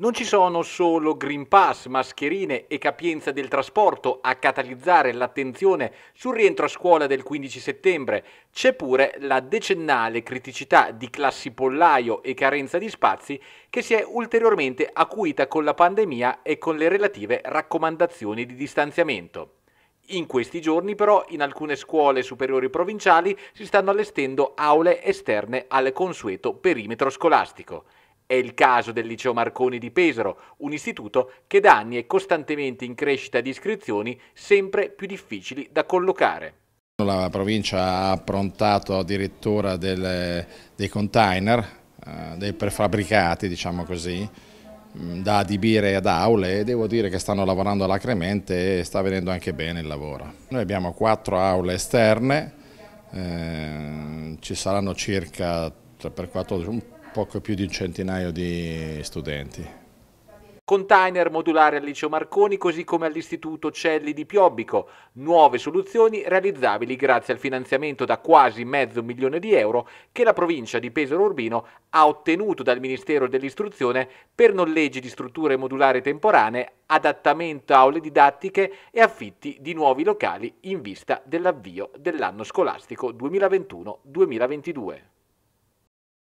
Non ci sono solo Green Pass, mascherine e capienza del trasporto a catalizzare l'attenzione sul rientro a scuola del 15 settembre, c'è pure la decennale criticità di classi pollaio e carenza di spazi che si è ulteriormente acuita con la pandemia e con le relative raccomandazioni di distanziamento. In questi giorni però in alcune scuole superiori provinciali si stanno allestendo aule esterne al consueto perimetro scolastico. È il caso del liceo Marconi di Pesaro, un istituto che da anni è costantemente in crescita di iscrizioni sempre più difficili da collocare. La provincia ha approntato addirittura del, dei container, eh, dei prefabbricati diciamo così, mm, da adibire ad aule e devo dire che stanno lavorando alacremente e sta venendo anche bene il lavoro. Noi abbiamo quattro aule esterne, eh, ci saranno circa per 14, poco più di un centinaio di studenti. Container modulare al liceo Marconi così come all'istituto Celli di Piobbico, nuove soluzioni realizzabili grazie al finanziamento da quasi mezzo milione di euro che la provincia di Pesaro Urbino ha ottenuto dal Ministero dell'Istruzione per noleggi di strutture modulari temporanee, adattamento aule didattiche e affitti di nuovi locali in vista dell'avvio dell'anno scolastico 2021-2022.